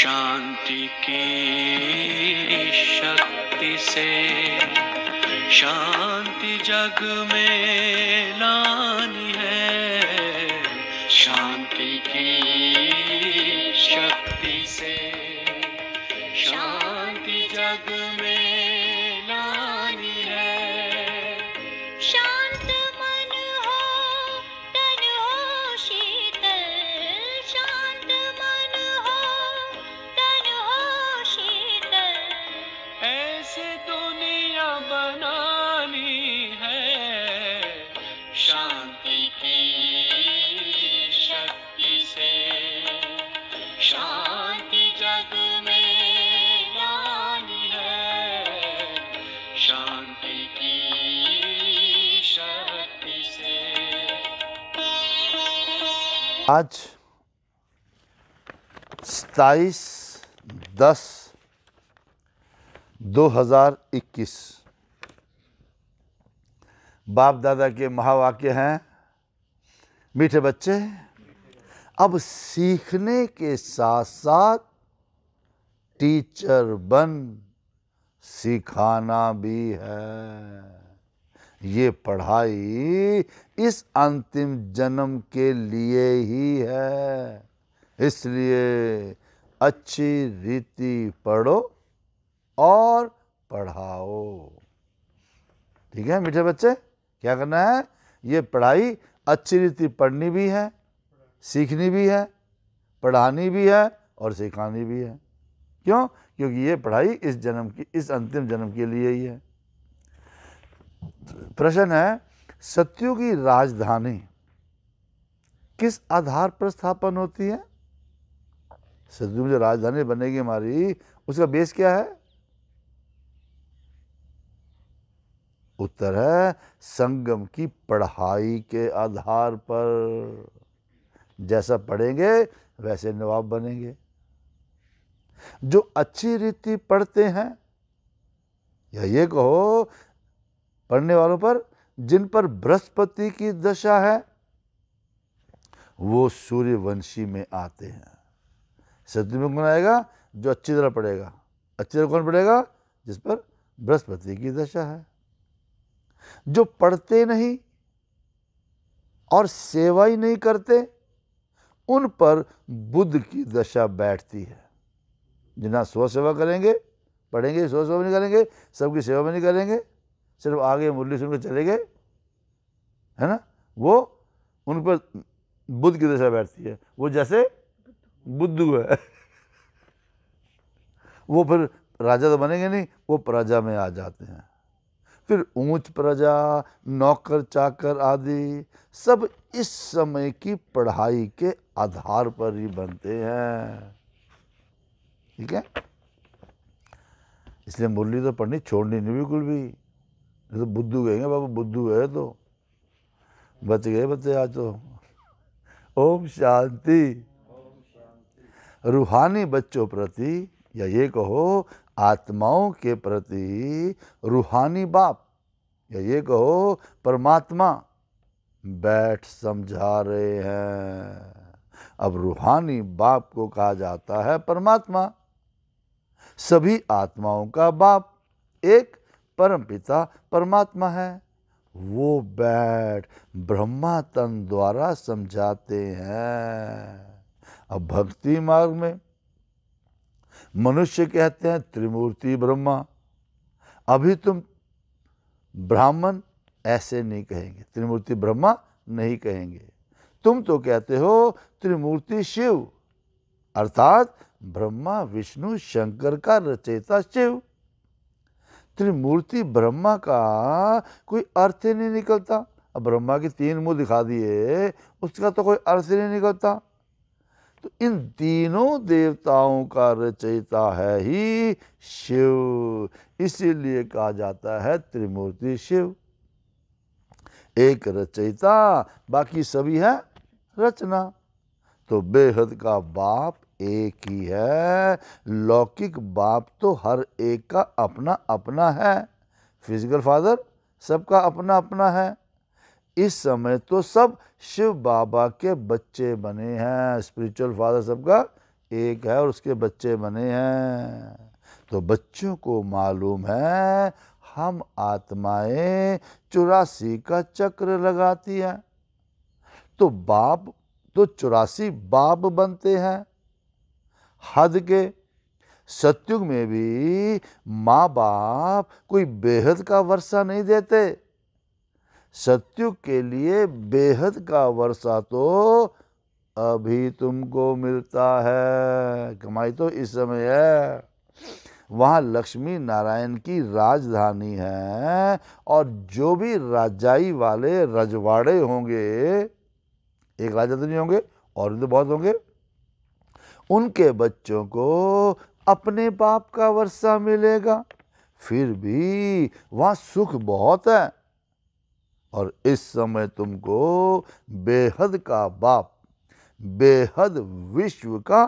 शांति की शक्ति से शांति जग में लानी है शांति की शक्ति से शांति जग में आज सताईस दस दो हज़ार इक्कीस बाप दादा के महावाक्य हैं मीठे बच्चे अब सीखने के साथ साथ टीचर बन सिखाना भी है ये पढ़ाई इस अंतिम जन्म के लिए ही है इसलिए अच्छी रीति पढ़ो और पढ़ाओ ठीक है मीठे बच्चे क्या करना है ये पढ़ाई अच्छी रीति पढ़नी भी है सीखनी भी है पढ़ानी भी है और सिखानी भी है क्यों क्योंकि ये पढ़ाई इस जन्म की इस अंतिम जन्म के लिए ही है प्रश्न है सत्यु की राजधानी किस आधार पर स्थापन होती है सत्यु में जो राजधानी बनेगी हमारी उसका बेस क्या है उत्तर है संगम की पढ़ाई के आधार पर जैसा पढ़ेंगे वैसे नवाब बनेंगे जो अच्छी रीति पढ़ते हैं या ये कहो पढ़ने वालों पर जिन पर बृहस्पति की दशा है वो सूर्यवंशी में आते हैं शत्रुमुख में आएगा जो अच्छी तरह पढ़ेगा अच्छी तरह कौन पढ़ेगा जिस पर बृहस्पति की दशा है जो पढ़ते नहीं और सेवा ही नहीं करते उन पर बुद्ध की दशा बैठती है जिन्हें स्व सेवा करेंगे पढ़ेंगे स्व सेवा नहीं करेंगे सबकी सेवा भी नहीं करेंगे सिर्फ आगे मुरली सुनकर तो चले गए है ना वो उन पर बुद्ध की दशा बैठती है वो जैसे बुद्ध है वो फिर राजा तो बनेंगे नहीं वो प्रजा में आ जाते हैं फिर ऊंच प्रजा नौकर चाकर आदि सब इस समय की पढ़ाई के आधार पर ही बनते हैं ठीक है इसलिए मुरली तो पढ़नी छोड़नी नहीं बिल्कुल भी तो बुद्धू कहेंगे बाबा बुद्धू है तो बच गए बच्चे आज तो ओम शांति रूहानी बच्चों प्रति या ये कहो आत्माओं के प्रति रूहानी बाप या ये कहो परमात्मा बैठ समझा रहे हैं अब रूहानी बाप को कहा जाता है परमात्मा सभी आत्माओं का बाप एक परम पिता परमात्मा है वो बैठ ब्रह्मा तन द्वारा समझाते हैं अब भक्ति मार्ग में मनुष्य कहते हैं त्रिमूर्ति ब्रह्मा अभी तुम ब्राह्मण ऐसे नहीं कहेंगे त्रिमूर्ति ब्रह्मा नहीं कहेंगे तुम तो कहते हो त्रिमूर्ति शिव अर्थात ब्रह्मा विष्णु शंकर का रचयिता शिव त्रिमूर्ति ब्रह्मा का कोई अर्थ ही नहीं निकलता अब ब्रह्मा की तीन मुंह दिखा दिए उसका तो कोई अर्थ ही नहीं निकलता तो इन तीनों देवताओं का रचयिता है ही शिव इसीलिए कहा जाता है त्रिमूर्ति शिव एक रचयिता बाकी सभी है रचना तो बेहद का बाप एक ही है लौकिक बाप तो हर एक का अपना अपना है फिजिकल फादर सबका अपना अपना है इस समय तो सब शिव बाबा के बच्चे बने हैं स्पिरिचुअल फादर सबका एक है और उसके बच्चे बने हैं तो बच्चों को मालूम है हम आत्माएं चौरासी का चक्र लगाती हैं तो बाप तो चौरासी बाप बनते हैं हद के सत्युग में भी माँ बाप कोई बेहद का वर्षा नहीं देते सत्युग के लिए बेहद का वर्षा तो अभी तुमको मिलता है कमाई तो इस समय है वहाँ लक्ष्मी नारायण की राजधानी है और जो भी राजाई वाले रजवाड़े होंगे एक राजा तो नहीं होंगे और भी तो बहुत होंगे उनके बच्चों को अपने बाप का वर्षा मिलेगा फिर भी वहाँ सुख बहुत है और इस समय तुमको बेहद का बाप बेहद विश्व का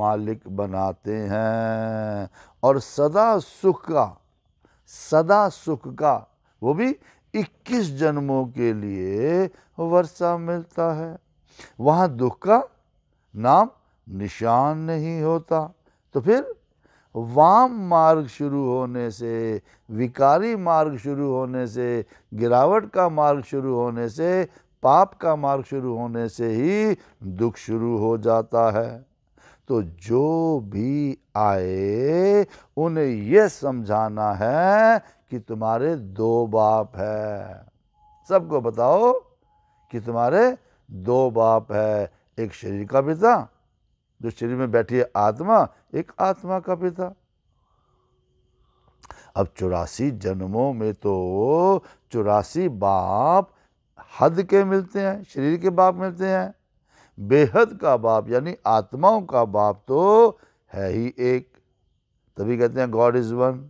मालिक बनाते हैं और सदा सुख का सदा सुख का वो भी 21 जन्मों के लिए वर्षा मिलता है वहाँ दुख का नाम निशान नहीं होता तो फिर वाम मार्ग शुरू होने से विकारी मार्ग शुरू होने से गिरावट का मार्ग शुरू होने से पाप का मार्ग शुरू होने से ही दुख शुरू हो जाता है तो जो भी आए उन्हें यह समझाना है कि तुम्हारे दो बाप है सबको बताओ कि तुम्हारे दो बाप है एक शरीर का पिता जो शरीर में बैठी है आत्मा एक आत्मा का पिता अब चौरासी जन्मों में तो चौरासी बाप हद के मिलते हैं शरीर के बाप मिलते हैं बेहद का बाप यानी आत्माओं का बाप तो है ही एक तभी कहते हैं गॉड इज़ वन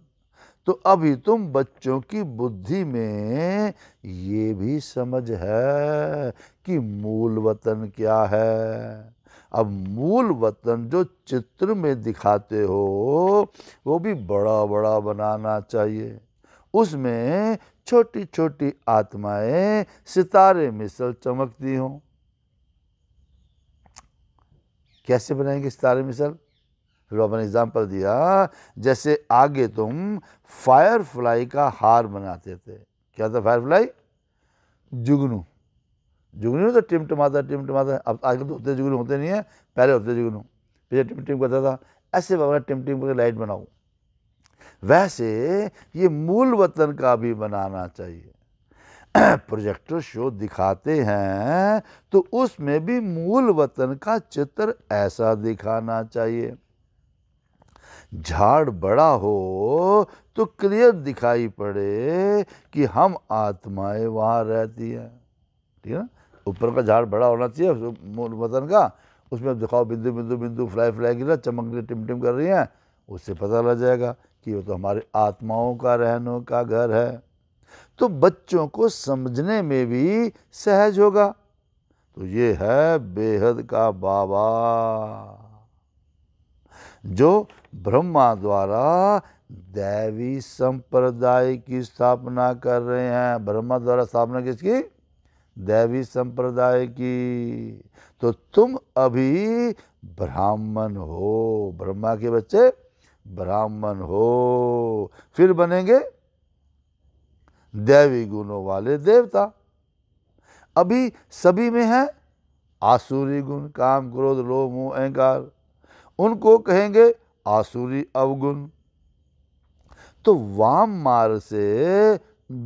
तो अभी तुम बच्चों की बुद्धि में ये भी समझ है कि मूल वतन क्या है अब मूल वतन जो चित्र में दिखाते हो वो भी बड़ा बड़ा बनाना चाहिए उसमें छोटी छोटी आत्माएं सितारे मिसल चमकती हों कैसे बनाएंगे सितारे मिसल फिर आपने एग्जाम्पल दिया जैसे आगे तुम फायरफ्लाई का हार बनाते थे क्या था फायरफ्लाई जुगनू जुगनू होता तो टिम टमाता अब आज तो होते जुगनू होते नहीं है पहले होते जुगनू पीछे टिम टिम करता था ऐसे बाबा टिम टिम करके लाइट बनाओ वैसे ये मूल वतन का भी बनाना चाहिए प्रोजेक्टर शो दिखाते हैं तो उसमें भी मूल वतन का चित्र ऐसा दिखाना चाहिए झाड़ बड़ा हो तो क्लियर दिखाई पड़े कि हम आत्माएं वहाँ रहती हैं ठीक है ना ऊपर का झाड़ बड़ा होना चाहिए मूल वतन का उसमें दिखाओ बिंदु बिंदु बिंदु फ्लाई फ्लाई गिरा चमक रही टिमटिम कर रही हैं उससे पता लग जाएगा कि वो तो हमारे आत्माओं का रहनों का घर है तो बच्चों को समझने में भी सहज होगा तो ये है बेहद का बाबा जो ब्रह्मा द्वारा दैवी संप्रदाय की स्थापना कर रहे हैं ब्रह्मा द्वारा स्थापना किसकी दैवी संप्रदाय की तो तुम अभी ब्राह्मण हो ब्रह्मा के बच्चे ब्राह्मण हो फिर बनेंगे दैवी गुणों वाले देवता अभी सभी में है आसुरी गुण काम क्रोध लो मोह अहंकार उनको कहेंगे आसुरी अवगुण तो वाम मार से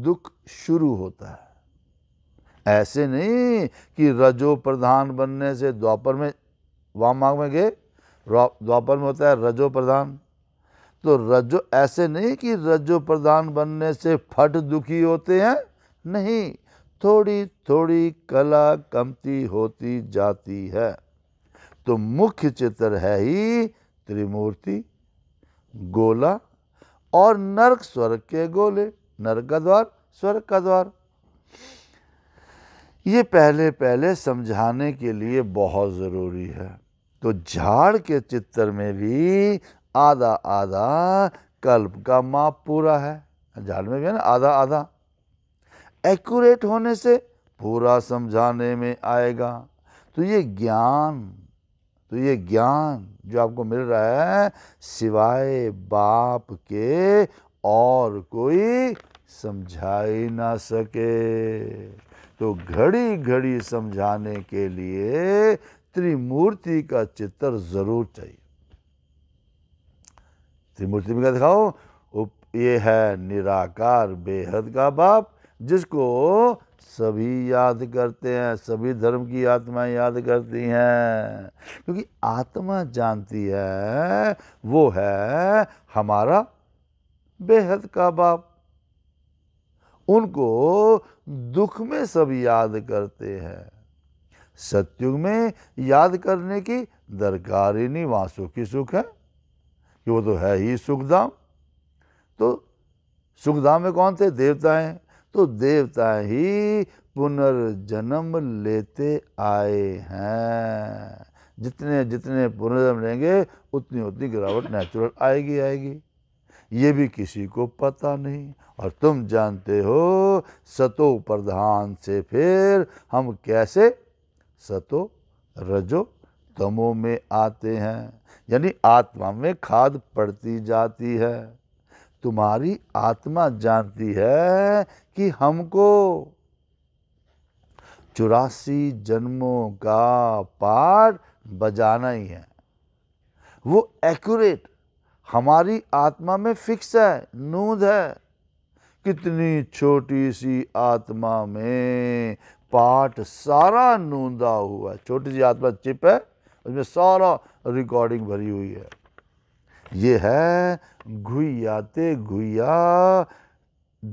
दुख शुरू होता है ऐसे नहीं कि रजो प्रधान बनने से द्वापर में मांग में गए द्वापर में होता है रजो प्रधान तो रजो ऐसे नहीं कि रजो प्रधान बनने से फट दुखी होते हैं नहीं थोड़ी थोड़ी कला कमती होती जाती है तो मुख्य चित्र है ही त्रिमूर्ति गोला और नरक स्वर्ग के गोले नरक का द्वार स्वर्ग का द्वार ये पहले पहले समझाने के लिए बहुत ज़रूरी है तो झाड़ के चित्र में भी आधा आधा कल्प का माप पूरा है झाड़ में भी है ना आधा आधा एक्यूरेट होने से पूरा समझाने में आएगा तो ये ज्ञान तो ये ज्ञान जो आपको मिल रहा है सिवाय बाप के और कोई समझा ही ना सके तो घड़ी घड़ी समझाने के लिए त्रिमूर्ति का चित्र जरूर चाहिए त्रिमूर्ति में क्या दिखाओ ये है निराकार बेहद का बाप जिसको सभी याद करते हैं सभी धर्म की आत्माएं याद करती हैं क्योंकि आत्मा जानती है वो है हमारा बेहद का बाप उनको दुख में सब याद करते हैं सत्युग में याद करने की दरकार ही नहीं वहाँ सुख ही सुख है कि वो तो है ही सुखधाम तो सुखधाम में कौन थे देवताएं तो देवताएं ही पुनर्जन्म लेते आए हैं जितने जितने पुनर्जन्म लेंगे उतनी उतनी गिरावट नेचुरल आएगी आएगी ये भी किसी को पता नहीं और तुम जानते हो सतो प्रधान से फिर हम कैसे सतो रजो तमो में आते हैं यानी आत्मा में खाद पड़ती जाती है तुम्हारी आत्मा जानती है कि हमको चौरासी जन्मों का पाठ बजाना ही है वो एक्यूरेट हमारी आत्मा में फिक्स है नूद है कितनी छोटी सी आत्मा में पाठ सारा नूंदा हुआ है छोटी सी आत्मा चिप है उसमें सारा रिकॉर्डिंग भरी हुई है ये है घुयाते घुया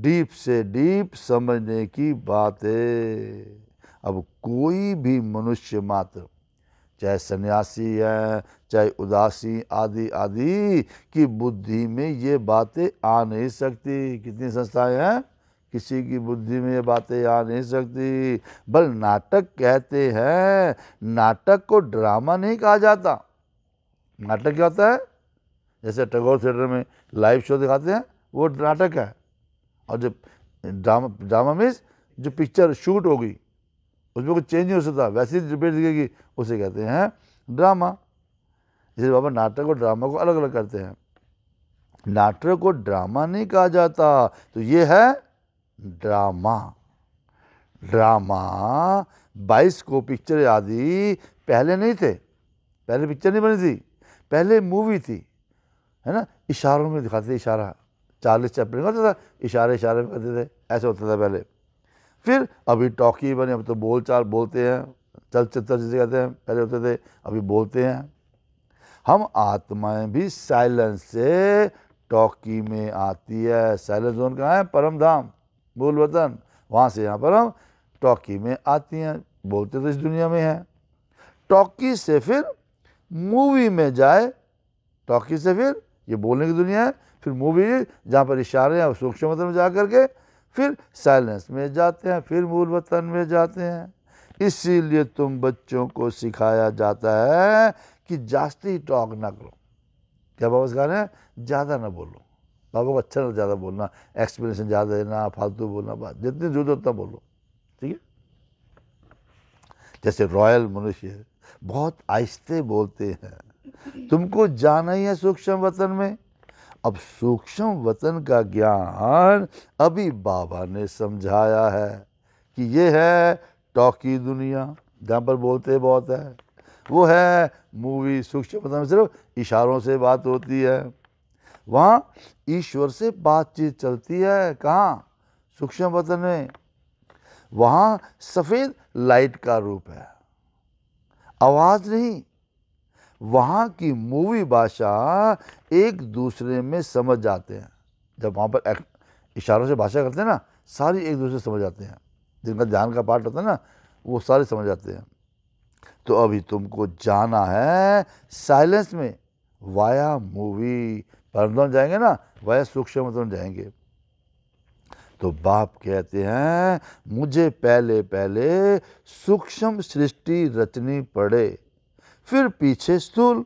डीप से डीप समझने की बात है अब कोई भी मनुष्य मात्र चाहे सन्यासी हैं चाहे उदासी आदि आदि की बुद्धि में ये बातें आ नहीं सकती कितनी संस्थाएं हैं किसी की बुद्धि में ये बातें आ नहीं सकती बल नाटक कहते हैं नाटक को ड्रामा नहीं कहा जाता नाटक क्या होता है जैसे टगोर थिएटर में लाइव शो दिखाते हैं वो नाटक है और जब ड्रामा ड्रामा मीन्स जो पिक्चर शूट हो गई उसमें कुछ चेंज नहीं हो सकता वैसे ही रिपीट दिखेगी उसे कहते हैं ड्रामा जैसे बाबा नाटक और ड्रामा को अलग अलग करते हैं नाटक को ड्रामा नहीं कहा जाता तो ये है ड्रामा ड्रामा बाईस को पिक्चर आदि पहले नहीं थे पहले पिक्चर नहीं बनी थी पहले मूवी थी है ना इशारों में दिखाते थे इशारा चालीस चैप्टर होता था इशारे इशारे में करते थे ऐसे होता था पहले फिर अभी टॉकी बने अब तो बोल चाल बोलते हैं चल चित्र जिसे कहते हैं पहले होते थे अभी बोलते हैं हम आत्माएं भी साइलेंस से टॉकी में आती है साइलेंस जोन कहाँ है परम धाम मूल वतन वहाँ से यहाँ पर हम टॉकी में आती हैं बोलते तो इस दुनिया में हैं टॉकी से फिर मूवी में जाए टॉकी से फिर ये बोलने की दुनिया है फिर मूवी जहाँ पर इशारे हैं सूक्ष्म मतलब में जा करके फिर साइलेंस में जाते हैं फिर मूल वतन में जाते हैं इसीलिए तुम बच्चों को सिखाया जाता है कि जास्ती टॉक ना करो क्या बाबा से कहा ज़्यादा ना बोलो बाबा को अच्छा ना ज़्यादा बोलना एक्सप्लेनेशन ज़्यादा देना फालतू बोलना बात जितनी जरूरत उतना बोलो ठीक है जैसे रॉयल मनुष्य बहुत आहिस्ते बोलते हैं तुमको जाना ही है सूक्ष्म वतन में अब सूक्ष्म वतन का ज्ञान अभी बाबा ने समझाया है कि ये है टॉकी दुनिया जहाँ पर बोलते बहुत है वो है मूवी सूक्ष्म वतन सिर्फ इशारों से बात होती है वहाँ ईश्वर से बातचीत चलती है कहाँ सूक्ष्म वतन में वहाँ सफ़ेद लाइट का रूप है आवाज़ नहीं वहाँ की मूवी भाषा एक दूसरे में समझ जाते हैं जब वहाँ पर इशारों से भाषा करते हैं ना सारी एक दूसरे समझ जाते हैं जिनका ध्यान का पार्ट होता है ना वो सारे समझ जाते हैं तो अभी तुमको जाना है साइलेंस में वाया मूवी परंतु जाएंगे ना वाया सूक्ष्म जाएंगे तो बाप कहते हैं मुझे पहले पहले सूक्ष्म सृष्टि रचनी पड़े फिर पीछे स्थूल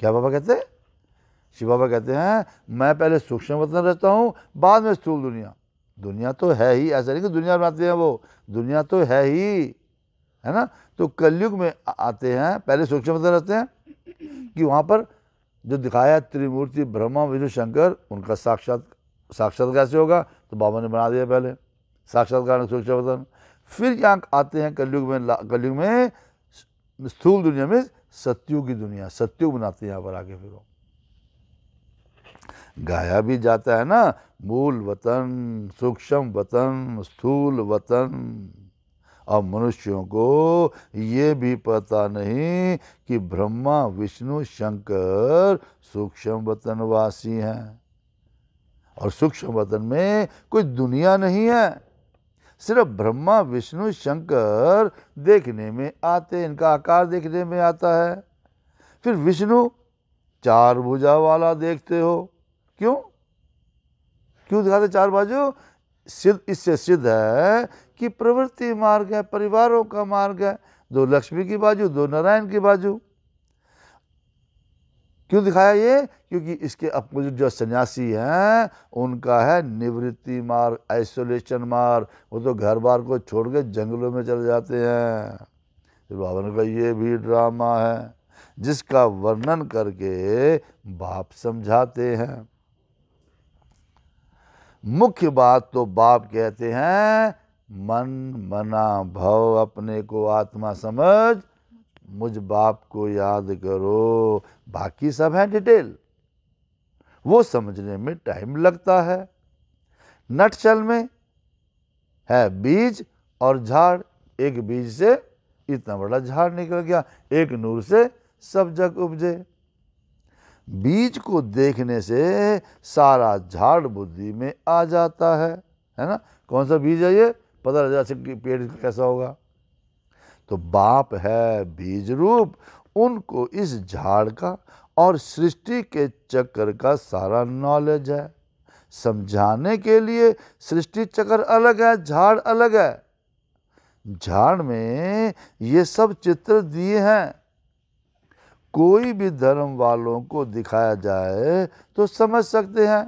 क्या बाबा कहते हैं शिव बाबा कहते हैं मैं पहले सूक्ष्म वतन रहता हूँ बाद में स्थूल दुनिया दुनिया तो है ही ऐसा नहीं कि दुनिया बनाते हैं वो दुनिया तो है ही है ना तो कलयुग में आते हैं पहले सूक्ष्म वतन रहते हैं कि वहाँ पर जो दिखाया त्रिमूर्ति ब्रह्मा विष्णु शंकर उनका साक्षात साक्षात कैसे होगा तो बाबा ने बना दिया पहले साक्षात्कार सूक्ष्म वतन फिर यहाँ आते हैं कलयुग में कलयुग में स्थूल दुनिया में सत्यु की दुनिया सत्यु बनाते हैं यहाँ पर आगे फिर गाया भी जाता है ना मूल वतन सूक्ष्म वतन स्थूल वतन और मनुष्यों को ये भी पता नहीं कि ब्रह्मा विष्णु शंकर सूक्ष्म वतनवासी हैं और सूक्ष्म वतन में कोई दुनिया नहीं है सिर्फ ब्रह्मा विष्णु शंकर देखने में आते इनका आकार देखने में आता है फिर विष्णु चार भुजा वाला देखते हो क्यों क्यों दिखाते चार बाजू सिद्ध इससे सिद्ध है कि प्रवृत्ति मार्ग है परिवारों का मार्ग है दो लक्ष्मी की बाजू दो नारायण की बाजू क्यों दिखाया ये क्योंकि इसके अपोजिट जो सन्यासी हैं उनका है निवृत्ति मार्ग आइसोलेशन मार्ग वो तो घर बार को छोड़ के जंगलों में चले जाते हैं फिर बाबा ने कहा ये भी ड्रामा है जिसका वर्णन करके बाप समझाते हैं मुख्य बात तो बाप कहते हैं मन मना भव अपने को आत्मा समझ मुझ बाप को याद करो बाकी सब है डिटेल वो समझने में टाइम लगता है नटचल में है बीज और झाड़ एक बीज से इतना बड़ा झाड़ निकल गया एक नूर से सब जग उपजे बीज को देखने से सारा झाड़ बुद्धि में आ जाता है है ना कौन सा बीज है ये पता लग जाता पेड़ कैसा होगा तो बाप है बीज रूप उनको इस झाड़ का और सृष्टि के चक्र का सारा नॉलेज है समझाने के लिए सृष्टि चक्र अलग है झाड़ अलग है झाड़ में ये सब चित्र दिए हैं कोई भी धर्म वालों को दिखाया जाए तो समझ सकते हैं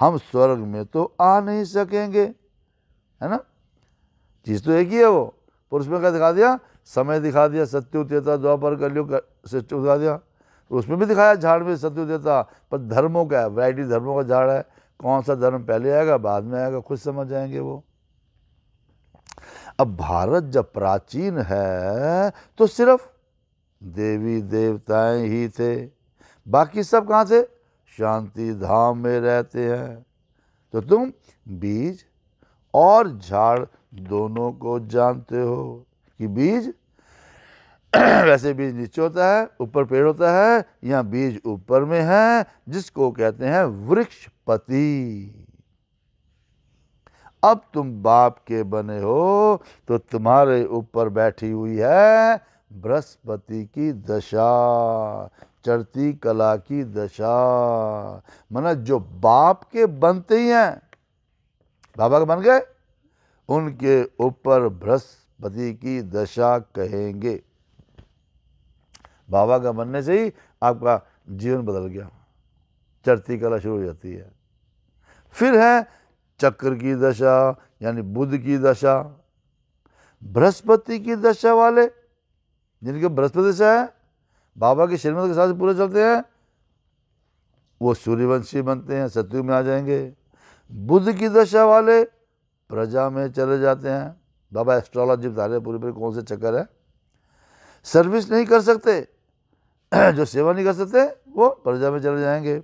हम स्वर्ग में तो आ नहीं सकेंगे है ना चीज़ तो एक ही है वो पुरुष में क्या दिखा दिया समय दिखा दिया सत्योद्यता द्वापर कलयुग सृष्टि दिखा दिया तो उसमें भी दिखाया झाड़ में सत्योद्यता पर धर्मों का है वैरायटी धर्मों का झाड़ है कौन सा धर्म पहले आएगा बाद में आएगा खुद समझ जाएंगे वो अब भारत जब प्राचीन है तो सिर्फ देवी देवताएं ही थे बाकी सब कहाँ थे शांति धाम में रहते हैं तो तुम बीज और झाड़ दोनों को जानते हो कि बीज वैसे बीज नीचे होता है ऊपर पेड़ होता है या बीज ऊपर में है जिसको कहते हैं वृक्षपति अब तुम बाप के बने हो तो तुम्हारे ऊपर बैठी हुई है बृहस्पति की दशा चढ़ती कला की दशा माना जो बाप के बनते ही हैं बाबा के बन गए उनके ऊपर बृहस्पति पति की दशा कहेंगे बाबा का बनने से ही आपका जीवन बदल गया चढ़ती कला शुरू हो जाती है फिर है चक्र की दशा यानी बुद्ध की दशा बृहस्पति की दशा वाले जिनके बृहस्पति से है बाबा के श्रीमत के साथ पूरे चलते हैं वो सूर्यवंशी बनते हैं सत्यु में आ जाएंगे बुद्ध की दशा वाले प्रजा में चले जाते हैं बाबा एस्ट्रोलॉजी बता रहे पूरे पूरे कौन से चक्कर है सर्विस नहीं कर सकते जो सेवा नहीं कर सकते वो प्रजा में चले जाएंगे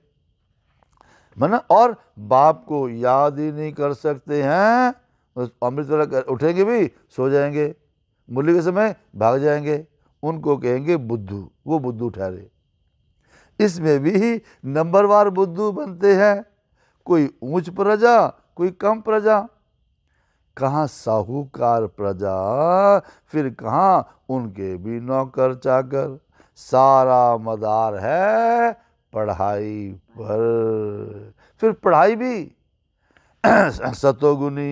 मना और बाप को याद ही नहीं कर सकते हैं अमृत वाला उठेंगे भी सो जाएंगे मुरली के समय भाग जाएंगे उनको कहेंगे बुद्धू वो बुद्धू ठहरे इसमें भी नंबरवार बुद्धू बनते हैं कोई ऊंच प्रजा कोई कम प्रजा कहाँ साहूकार प्रजा फिर कहाँ उनके भी नौकर चाकर सारा मदार है पढ़ाई पर फिर पढ़ाई भी सतोगुनी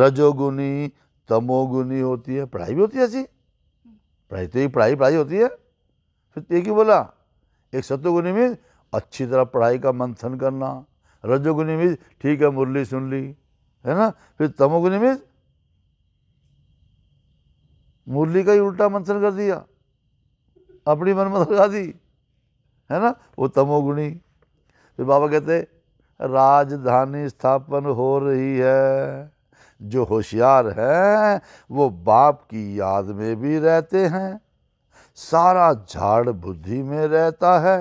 रजोगुनी तमोगुनी होती है पढ़ाई भी होती है ऐसी पढ़ाई तो ये पढ़ाई पढ़ाई होती है फिर एक ही बोला एक सतोगुनी में अच्छी तरह पढ़ाई का मंथन करना रजोगुनी में ठीक है मुरली सुन ली है ना फिर तमोगुनी में मुरली का ही उल्टा मंथन कर दिया अपनी मनमत लगा दी है ना वो तमोगुणी फिर बाबा कहते राजधानी स्थापन हो रही है जो होशियार हैं वो बाप की याद में भी रहते हैं सारा झाड़ बुद्धि में रहता है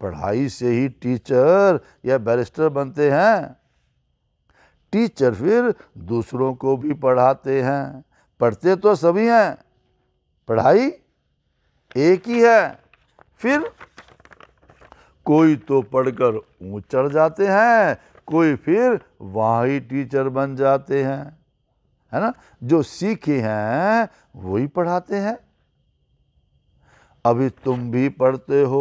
पढ़ाई से ही टीचर या बैरिस्टर बनते हैं टीचर फिर दूसरों को भी पढ़ाते हैं पढ़ते तो सभी हैं पढ़ाई एक ही है फिर कोई तो पढ़कर ऊँच चढ़ जाते हैं कोई फिर वहाँ ही टीचर बन जाते हैं है ना जो सीखे हैं वही पढ़ाते हैं अभी तुम भी पढ़ते हो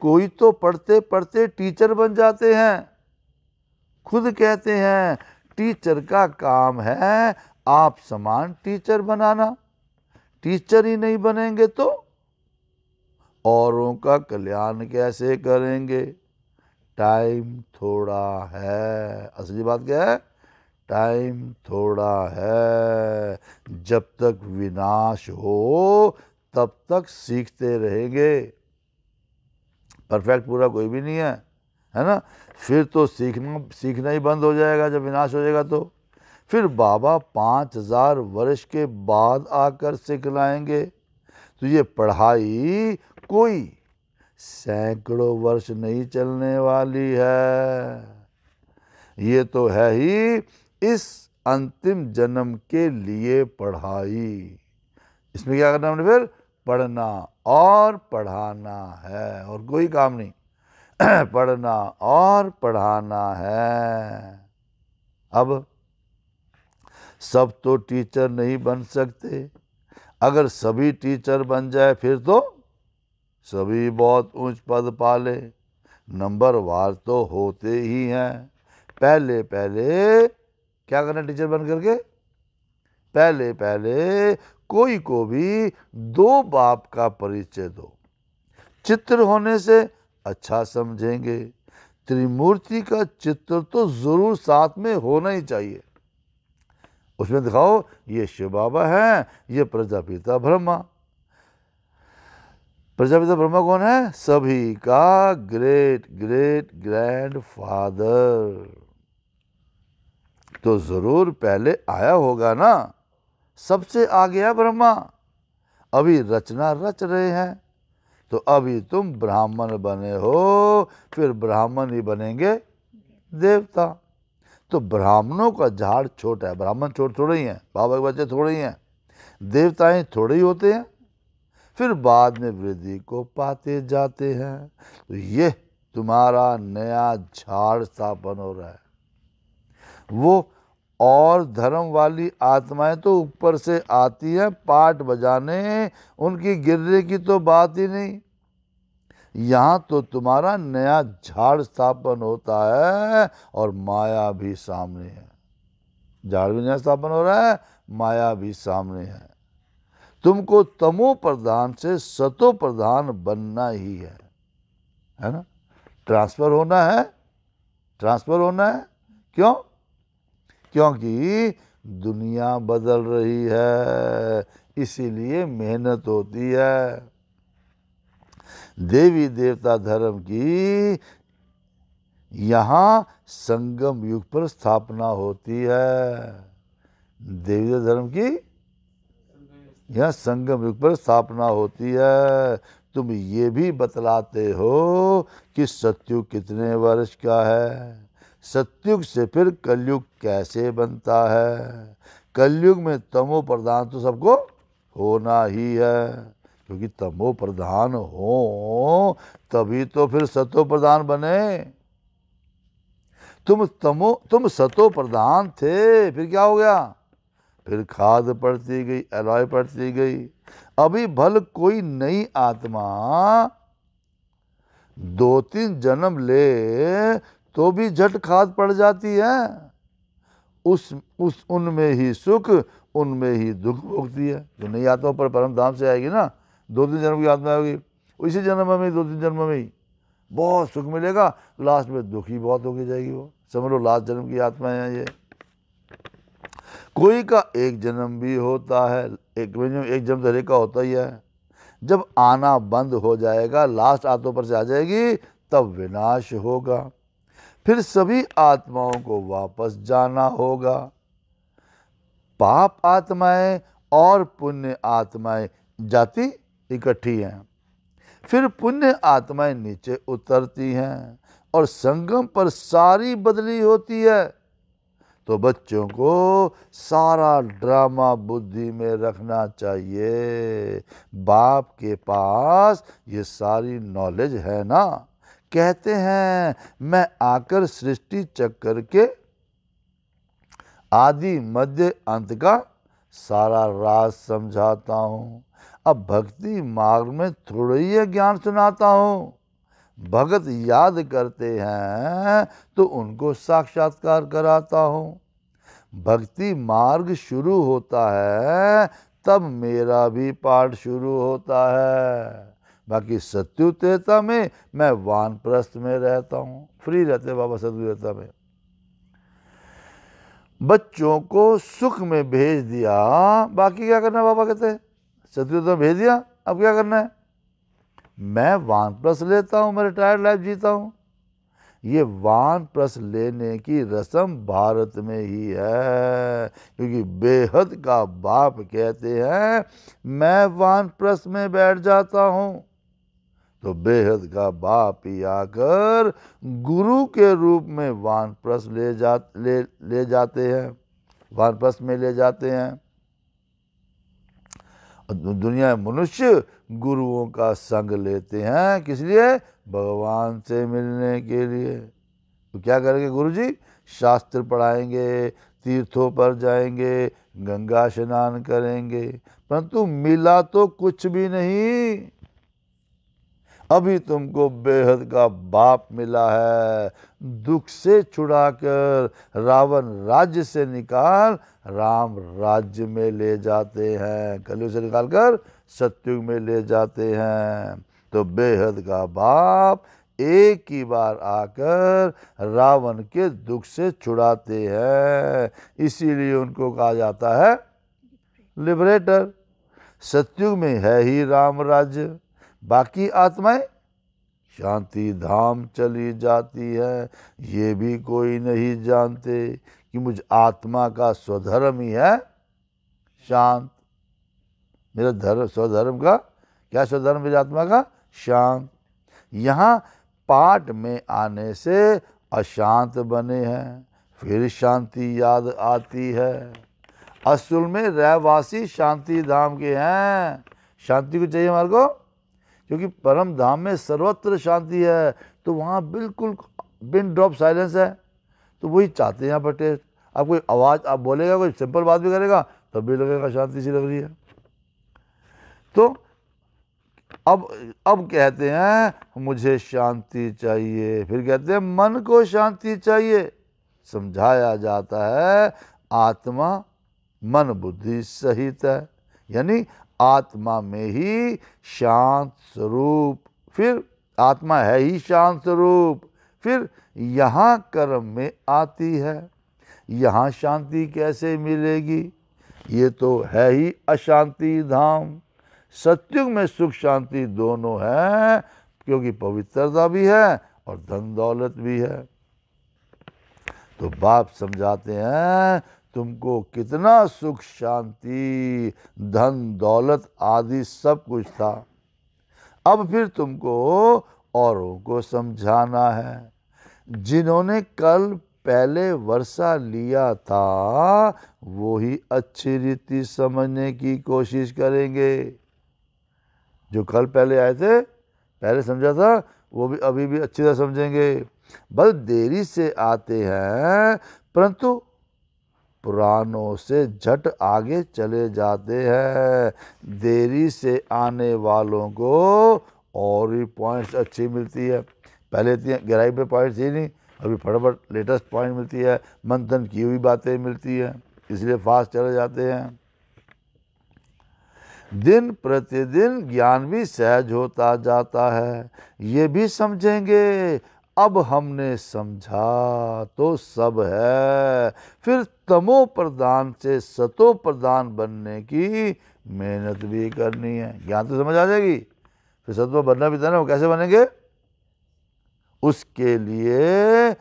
कोई तो पढ़ते पढ़ते टीचर बन जाते हैं खुद कहते हैं टीचर का काम है आप समान टीचर बनाना टीचर ही नहीं बनेंगे तो औरों का कल्याण कैसे करेंगे टाइम थोड़ा है असली बात क्या है टाइम थोड़ा है जब तक विनाश हो तब तक सीखते रहेंगे परफेक्ट पूरा कोई भी नहीं है है ना फिर तो सीखना सीखना ही बंद हो जाएगा जब विनाश हो जाएगा तो फिर बाबा पाँच हजार वर्ष के बाद आकर सिखलाएंगे तो ये पढ़ाई कोई सैकड़ों वर्ष नहीं चलने वाली है ये तो है ही इस अंतिम जन्म के लिए पढ़ाई इसमें क्या करना हमने फिर पढ़ना और पढ़ाना है और कोई काम नहीं पढ़ना और पढ़ाना है अब सब तो टीचर नहीं बन सकते अगर सभी टीचर बन जाए फिर तो सभी बहुत ऊंच पद पाले नंबर वार तो होते ही हैं पहले पहले क्या करना टीचर बन करके पहले पहले कोई को भी दो बाप का परिचय दो चित्र होने से अच्छा समझेंगे त्रिमूर्ति का चित्र तो ज़रूर साथ में होना ही चाहिए उसमें दिखाओ ये शिव बाबा हैं ये प्रजापिता ब्रह्मा प्रजापिता ब्रह्मा कौन है सभी का ग्रेट ग्रेट ग्रैंड फादर तो ज़रूर पहले आया होगा ना सबसे आ गया ब्रह्मा अभी रचना रच रहे हैं तो अभी तुम ब्राह्मण बने हो फिर ब्राह्मण ही बनेंगे देवता तो ब्राह्मणों का झाड़ छोटा है ब्राह्मण छोटे थोड़े ही हैं बाबा के बच्चे थोड़े ही हैं देवताएं थोड़े ही होते हैं फिर बाद में वृद्धि को पाते जाते हैं तो ये तुम्हारा नया झाड़ स्थापन हो रहा है वो और धर्म वाली आत्माएं तो ऊपर से आती हैं पाठ बजाने उनकी गिरने की तो बात ही नहीं यहाँ तो तुम्हारा नया झाड़ स्थापन होता है और माया भी सामने है झाड़ भी नया स्थापन हो रहा है माया भी सामने है तुमको तमो प्रधान से सतो प्रधान बनना ही है है ना ट्रांसफर होना है ट्रांसफर होना है क्यों क्योंकि दुनिया बदल रही है इसीलिए मेहनत होती है देवी देवता धर्म की यहाँ संगम युग पर स्थापना होती है देवी देवता धर्म की यहाँ संगम युग पर स्थापना होती है तुम ये भी बतलाते हो कि सत्यु कितने वर्ष का है सत्युग से फिर कलयुग कैसे बनता है कलयुग में तमो प्रधान तो सबको होना ही है क्योंकि तमो प्रधान हो तभी तो फिर सतो प्रधान बने तुम तमो तुम सतो प्रधान थे फिर क्या हो गया फिर खाद पड़ती गई एलॉय पड़ती गई अभी भल कोई नई आत्मा दो तीन जन्म ले तो भी झट खाद पड़ जाती है उस उस उनमें ही सुख उनमें ही दुख भोगती है जो नई आत्मा पर परम धाम से आएगी ना दो तीन जन्म की आत्मा होगी उसी जन्म में दो तीन जन्म में ही बहुत सुख मिलेगा लास्ट में दुख ही बहुत होगी जाएगी वो समझ लो लास्ट जन्म की आत्मा है ये कोई का एक जन्म भी होता है एक मिनिमम एक जन्म तो का होता ही है जब आना बंद हो जाएगा लास्ट आत्मा पर से आ जाएगी तब विनाश होगा फिर सभी आत्माओं को वापस जाना होगा पाप आत्माएं और पुण्य आत्माएं जाती इकट्ठी हैं फिर पुण्य आत्माएं नीचे उतरती हैं और संगम पर सारी बदली होती है तो बच्चों को सारा ड्रामा बुद्धि में रखना चाहिए बाप के पास ये सारी नॉलेज है ना कहते हैं मैं आकर सृष्टि चक्कर के आदि मध्य अंत का सारा राज समझाता हूँ अब भक्ति मार्ग में थोड़ी ज्ञान सुनाता हूँ भगत याद करते हैं तो उनको साक्षात्कार कराता हूँ भक्ति मार्ग शुरू होता है तब मेरा भी पाठ शुरू होता है बाकी सत्युतेता में मैं वानप्रस्थ में रहता हूँ फ्री रहते बाबा सत्युतेता में बच्चों को सुख में भेज दिया बाकी क्या करना है बाबा कहते हैं में भेज दिया अब क्या करना है मैं वानप्रस्थ लेता हूँ मैं रिटायर्ड लाइफ जीता हूँ ये वानप्रस्थ लेने की रस्म भारत में ही है क्योंकि बेहद का बाप कहते हैं मैं वानप्रस्थ में बैठ जाता हूँ तो बेहद का बाप ही आकर गुरु के रूप में वानप्रस ले जा ले ले जाते हैं वानप्रस में ले जाते हैं दुनिया में मनुष्य गुरुओं का संग लेते हैं किस लिए भगवान से मिलने के लिए तो क्या करेंगे गुरु जी शास्त्र पढ़ाएंगे तीर्थों पर जाएंगे गंगा स्नान करेंगे परंतु मिला तो कुछ भी नहीं अभी तुमको बेहद का बाप मिला है दुख से छुड़ाकर रावण राज्य से निकाल राम राज्य में ले जाते हैं कलयुग से निकाल कर सत्युग में ले जाते हैं तो बेहद का बाप एक ही बार आकर रावण के दुख से छुड़ाते हैं इसीलिए उनको कहा जाता है लिबरेटर सत्युग में है ही राम राज्य बाकी आत्माएं शांति धाम चली जाती है ये भी कोई नहीं जानते कि मुझ आत्मा का स्वधर्म ही है शांत मेरा धर्म स्वधर्म का क्या स्वधर्म मेरी आत्मा का शांत यहाँ पाठ में आने से अशांत बने हैं फिर शांति याद आती है असल में रहवासी शांति धाम के हैं शांति को चाहिए हमारे को क्योंकि परम धाम में सर्वत्र शांति है तो वहाँ बिल्कुल बिन ड्रॉप साइलेंस है तो वही चाहते हैं यहाँ पर टेस्ट आप कोई आवाज़ आप बोलेगा कोई सिंपल बात भी करेगा तब भी लगेगा शांति सी लग रही है तो अब अब कहते हैं मुझे शांति चाहिए फिर कहते हैं मन को शांति चाहिए समझाया जाता है आत्मा मन बुद्धि सहित है यानी आत्मा में ही शांत स्वरूप फिर आत्मा है ही शांत स्वरूप फिर यहाँ कर्म में आती है यहाँ शांति कैसे मिलेगी ये तो है ही अशांति धाम सत्युग में सुख शांति दोनों है क्योंकि पवित्रता भी है और धन दौलत भी है तो बाप समझाते हैं तुमको कितना सुख शांति धन दौलत आदि सब कुछ था अब फिर तुमको औरों को समझाना है जिन्होंने कल पहले वर्षा लिया था वो ही अच्छी रीति समझने की कोशिश करेंगे जो कल पहले आए थे पहले समझा था वो भी अभी भी अच्छी तरह समझेंगे बस देरी से आते हैं परंतु पुरानों से झट आगे चले जाते हैं देरी से आने वालों को और भी पॉइंट्स अच्छी मिलती है पहले इतनी गहराई पे पॉइंट्स ही नहीं अभी फटाफट लेटेस्ट पॉइंट मिलती है मंथन की हुई बातें मिलती हैं इसलिए फास्ट चले जाते हैं दिन प्रतिदिन ज्ञान भी सहज होता जाता है ये भी समझेंगे अब हमने समझा तो सब है फिर तमो प्रधान से सतो प्रधान बनने की मेहनत भी करनी है ज्ञान तो समझ आ जाएगी फिर सतो बनना भी देना ना वो कैसे बनेंगे उसके लिए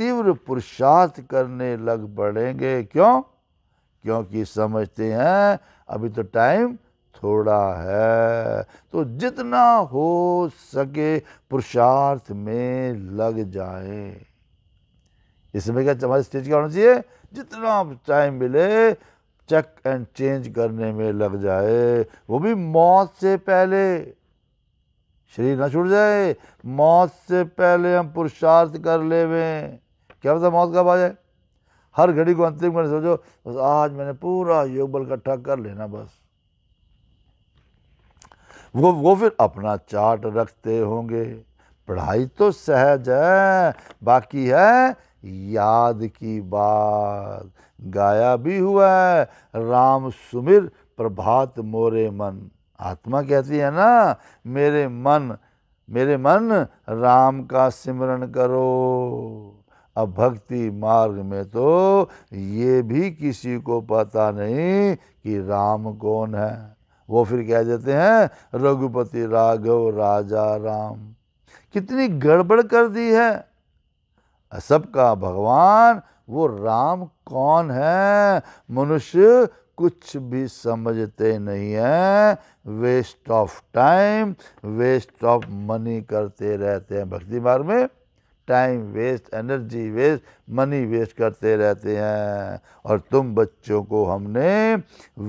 तीव्र पुरुषार्थ करने लग पड़ेंगे क्यों क्योंकि समझते हैं अभी तो टाइम थोड़ा है तो जितना हो सके पुरुषार्थ में लग जाए इसमें क्या हमारे स्टेज क्या होना चाहिए जितना टाइम मिले चेक एंड चेंज करने में लग जाए वो भी मौत से पहले शरीर ना छूट जाए मौत से पहले हम पुरुषार्थ कर ले में क्या पता मौत कब आ जाए हर घड़ी को अंतिम घड़ी समझो बस आज मैंने पूरा योग बल इकट्ठा कर लेना बस वो वो फिर अपना चार्ट रखते होंगे पढ़ाई तो सहज है बाकी है याद की बात गाया भी हुआ है राम सुमिर प्रभात मोरे मन आत्मा कहती है ना मेरे मन मेरे मन राम का सिमरन करो अब भक्ति मार्ग में तो ये भी किसी को पता नहीं कि राम कौन है वो फिर कह देते हैं रघुपति राघव राजा राम कितनी गड़बड़ कर दी है सबका भगवान वो राम कौन है मनुष्य कुछ भी समझते नहीं है waste of time waste of money करते रहते हैं भक्ति मार्ग में time waste energy waste money waste करते रहते हैं और तुम बच्चों को हमने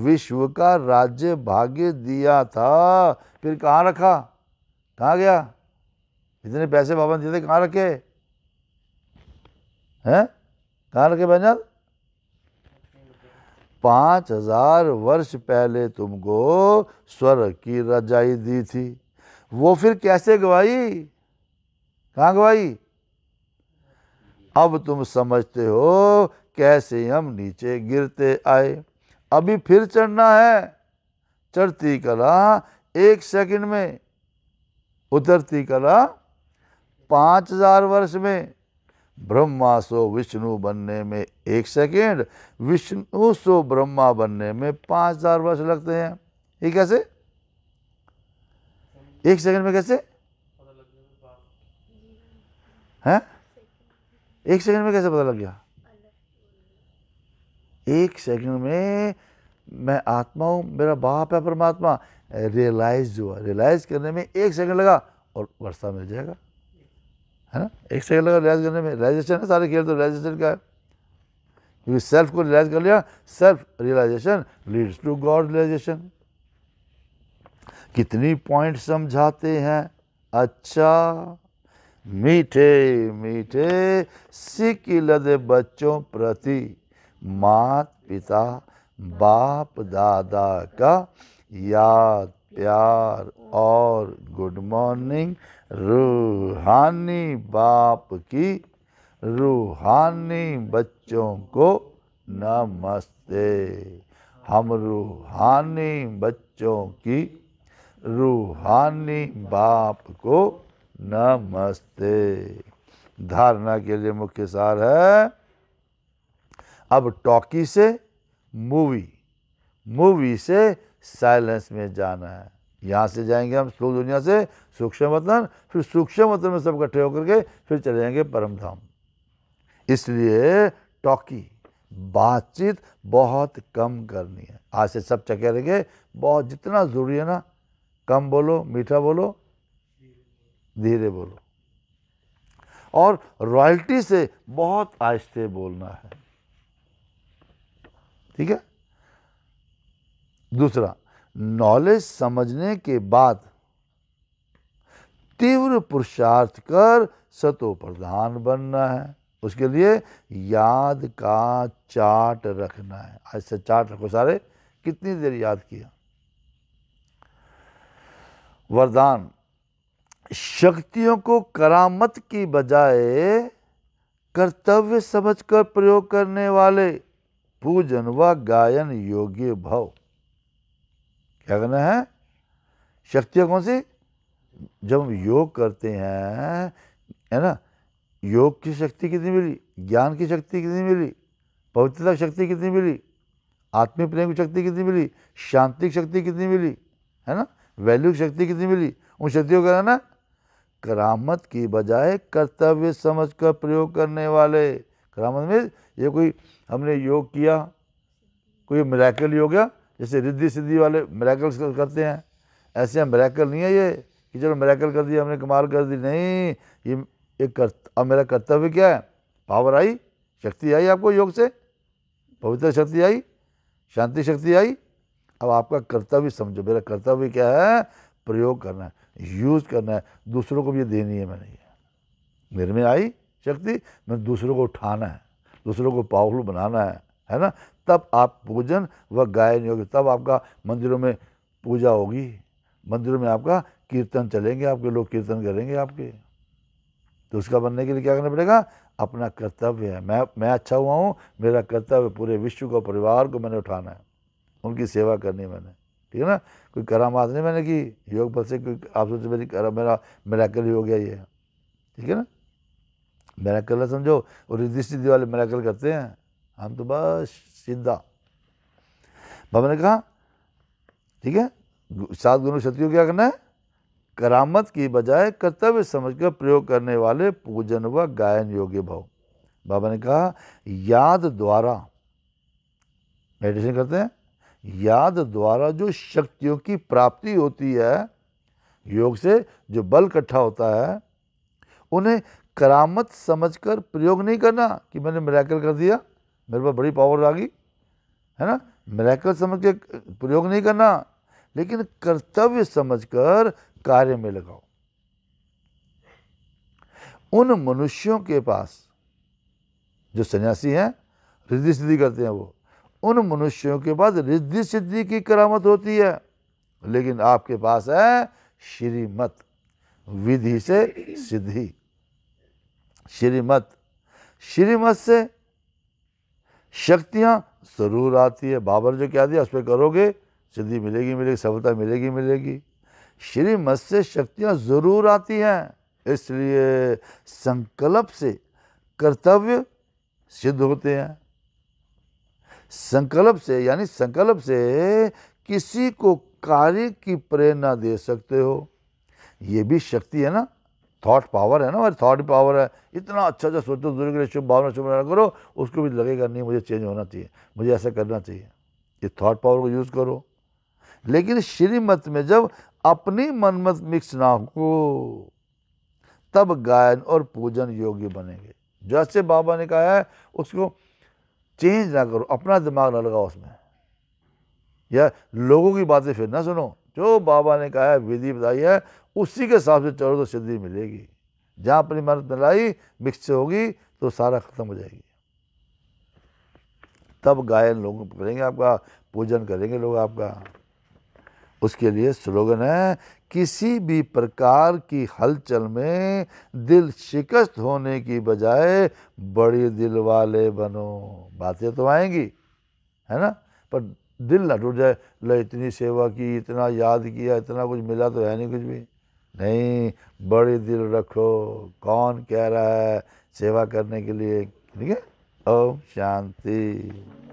विश्व का राज्य भाग्य दिया था फिर कहाँ रखा कहाँ गया इतने पैसे बाबा ने दिए थे कहाँ रखे हैं कहाँ रखे बहन पाँच हजार वर्ष पहले तुमको स्वर्ग की रजाई दी थी वो फिर कैसे गवाई कहाँ गवाई अब तुम समझते हो कैसे हम नीचे गिरते आए अभी फिर चढ़ना है चढ़ती कला एक सेकंड में उतरती कला पाँच हजार वर्ष में ब्रह्मा सो विष्णु बनने में एक सेकेंड विष्णु सो ब्रह्मा बनने में पाँच हजार वर्ष लगते हैं ये कैसे एक सेकंड में कैसे हैं एक सेकंड में कैसे पता लग गया एक सेकंड में मैं आत्मा हूँ मेरा बाप है परमात्मा रियलाइज हुआ रियलाइज करने में एक सेकंड लगा और वर्षा मिल जाएगा है ना एक सेकंड लगा रियलाइज करने में रियलाइजेशन है सारे खेल तो रियलाइजेशन का है क्योंकि सेल्फ को रियलाइज कर लिया self realisation leads to God realisation कितनी पॉइंट समझाते हैं अच्छा मीठे मीठे सिख लदे बच्चों प्रति मात पिता बाप दादा का याद प्यार और गुड मॉर्निंग रूहानी बाप की रूहानी बच्चों को नमस्ते हम रूहानी बच्चों की रूहानी बाप को नमस्ते धारणा के लिए मुख्य सार है अब टॉकी से मूवी मूवी से साइलेंस में जाना है यहाँ से जाएंगे हम स्थूल दुनिया से सूक्ष्म वतन फिर सूक्ष्म वतन में सब इकट्ठे होकर के फिर चले जाएंगे परम धाम इसलिए टॉकी बातचीत बहुत कम करनी है आज से सब चके रहेंगे बहुत जितना ज़रूरी है ना कम बोलो मीठा बोलो धीरे बोलो और रॉयल्टी से बहुत आहिस्ते बोलना है ठीक है दूसरा नॉलेज समझने के बाद तीव्र पुरुषार्थ कर सतो प्रधान बनना है उसके लिए याद का चार्ट रखना है आज से चार्ट रखो सारे कितनी देर याद किया वरदान शक्तियों को करामत की बजाय कर्तव्य समझकर प्रयोग करने वाले पूजन व गायन योग्य भव क्या करना है शक्तियाँ कौन सी जब हम योग करते हैं है ना योग की शक्ति कितनी मिली ज्ञान की शक्ति कितनी मिली पवित्रता की शक्ति कितनी मिली आत्मिक प्रेम की शक्ति कितनी मिली शांति की शक्ति कितनी मिली है ना वैल्यू की शक्ति कितनी मिली उन शक्तियों का ना करामत की बजाय कर्तव्य समझकर प्रयोग करने वाले करामत में ये कोई हमने योग किया कोई मिराकल योग गया जैसे रिद्धि सिद्धि वाले मिराकल्स करते हैं ऐसे मिराकल नहीं है ये कि चलो मिराकल कर दिया हमने कमाल कर दी नहीं ये एक कर अब मेरा कर्तव्य क्या है पावर आई शक्ति आई आपको योग से पवित्र शक्ति आई शांति शक्ति आई अब आपका कर्तव्य समझो मेरा कर्तव्य क्या है प्रयोग करना है यूज़ करना है दूसरों को भी ये देनी है मैंने ये मेरे में आई शक्ति मैंने दूसरों को उठाना है दूसरों को पावरफुल बनाना है है ना तब आप पूजन व गायन होगी तब आपका मंदिरों में पूजा होगी मंदिरों में आपका कीर्तन चलेंगे आपके लोग कीर्तन करेंगे आपके तो उसका बनने के लिए क्या करना पड़ेगा अपना कर्तव्य है मैं मैं अच्छा हुआ हूँ मेरा कर्तव्य पूरे विश्व को परिवार को मैंने उठाना है उनकी सेवा करनी है मैंने ठीक है ना कोई करामात नहीं मैंने की योग बल से कोई आप सोचते मेरी करा मेरा मेराकल ही हो गया ये ठीक है ना मेराकल ना समझो और युधिष्ठिर वाले मेराकल करते हैं हम तो बस सीधा बाबा ने कहा ठीक है सात गुरु क्षत्रियो क्या करना है करामत की बजाय कर्तव्य समझकर प्रयोग करने वाले पूजन व गायन योग्य भाव बाबा ने कहा याद द्वारा मेडिटेशन करते हैं याद द्वारा जो शक्तियों की प्राप्ति होती है योग से जो बल इकट्ठा होता है उन्हें करामत समझकर प्रयोग नहीं करना कि मैंने मिराकल कर दिया मेरे पास बड़ी पावर आ गई है ना मिराकल समझ के प्रयोग नहीं करना लेकिन कर्तव्य समझकर कार्य में लगाओ उन मनुष्यों के पास जो सन्यासी हैं रिद्धि सिद्धि करते हैं वो उन मनुष्यों के पास रिद्धि सिद्धि की करामत होती है लेकिन आपके पास है श्रीमत विधि से सिद्धि श्रीमत श्रीमत से शक्तियां जरूर आती है बाबर जो क्या दिया उस पर करोगे सिद्धि मिलेगी मिलेगी सफलता मिलेगी मिलेगी श्रीमत से शक्तियां जरूर आती हैं इसलिए संकल्प से कर्तव्य सिद्ध होते हैं संकल्प से यानी संकल्प से किसी को कार्य की प्रेरणा दे सकते हो ये भी शक्ति है ना थॉट पावर है ना और थॉट पावर है इतना अच्छा अच्छा सोचो दूर के लिए शुभ भावना शुभ भावना करो उसको भी लगेगा नहीं मुझे चेंज होना चाहिए मुझे ऐसा करना चाहिए ये थॉट पावर को यूज़ करो लेकिन श्रीमत में जब अपनी मनमत मिक्स ना हो तब गायन और पूजन योग्य बनेंगे जैसे बाबा ने कहा है उसको चेंज ना करो अपना दिमाग ना लगाओ उसमें या लोगों की बातें फिर ना सुनो जो बाबा ने कहा है विधि बताई है उसी के हिसाब से चलो तो सिद्धि मिलेगी जहाँ अपनी मेहनत न लाई मिक्स होगी तो सारा खत्म हो जाएगी तब गायन लोग करेंगे आपका पूजन करेंगे लोग आपका उसके लिए स्लोगन है किसी भी प्रकार की हलचल में दिल शिकस्त होने की बजाय बड़े दिल वाले बनो बातें तो आएंगी है ना पर दिल ना टूट जाए ल इतनी सेवा की इतना याद किया इतना कुछ मिला तो है नहीं कुछ भी नहीं बड़े दिल रखो कौन कह रहा है सेवा करने के लिए ठीक है ओम शांति